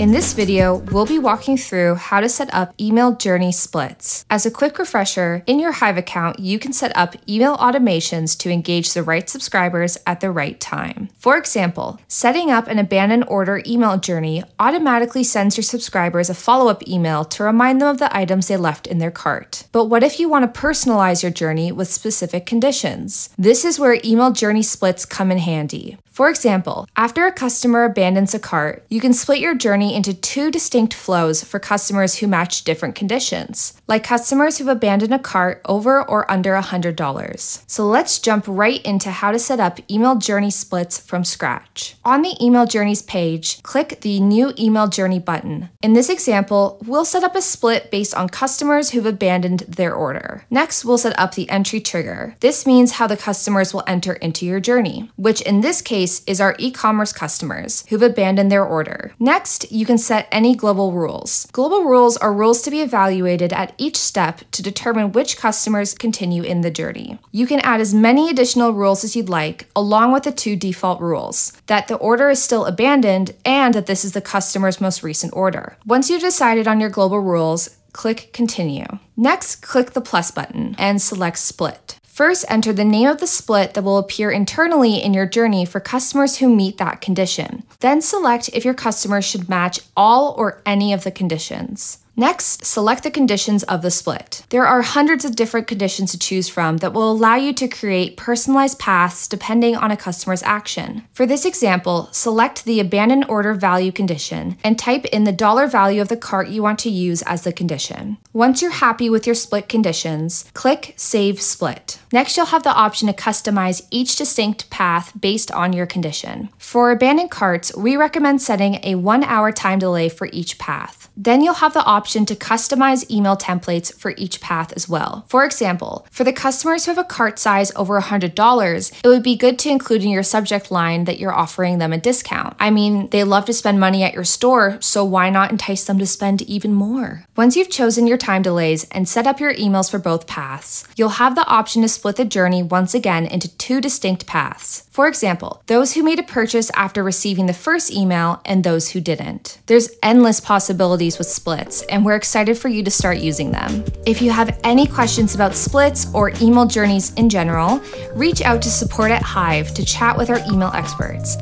In this video, we'll be walking through how to set up email journey splits. As a quick refresher, in your Hive account, you can set up email automations to engage the right subscribers at the right time. For example, setting up an abandoned order email journey automatically sends your subscribers a follow-up email to remind them of the items they left in their cart. But what if you want to personalize your journey with specific conditions? This is where email journey splits come in handy. For example, after a customer abandons a cart, you can split your journey into two distinct flows for customers who match different conditions, like customers who've abandoned a cart over or under $100. So let's jump right into how to set up email journey splits from scratch. On the email journeys page, click the new email journey button. In this example, we'll set up a split based on customers who've abandoned their order. Next, we'll set up the entry trigger. This means how the customers will enter into your journey, which in this case case is our e-commerce customers who've abandoned their order. Next, you can set any global rules. Global rules are rules to be evaluated at each step to determine which customers continue in the journey. You can add as many additional rules as you'd like, along with the two default rules, that the order is still abandoned and that this is the customer's most recent order. Once you've decided on your global rules, click Continue. Next, click the plus button and select Split. First, enter the name of the split that will appear internally in your journey for customers who meet that condition. Then select if your customer should match all or any of the conditions. Next, select the conditions of the split. There are hundreds of different conditions to choose from that will allow you to create personalized paths depending on a customer's action. For this example, select the abandon order value condition and type in the dollar value of the cart you want to use as the condition. Once you're happy with your split conditions, click Save Split. Next, you'll have the option to customize each distinct path based on your condition. For abandoned carts, we recommend setting a one hour time delay for each path. Then you'll have the option to customize email templates for each path as well. For example, for the customers who have a cart size over $100, it would be good to include in your subject line that you're offering them a discount. I mean, they love to spend money at your store, so why not entice them to spend even more? Once you've chosen your time delays and set up your emails for both paths, you'll have the option to split the journey once again into two distinct paths. For example, those who made a purchase after receiving the first email and those who didn't. There's endless possibilities with splits, and we're excited for you to start using them. If you have any questions about splits or email journeys in general, reach out to support at Hive to chat with our email experts.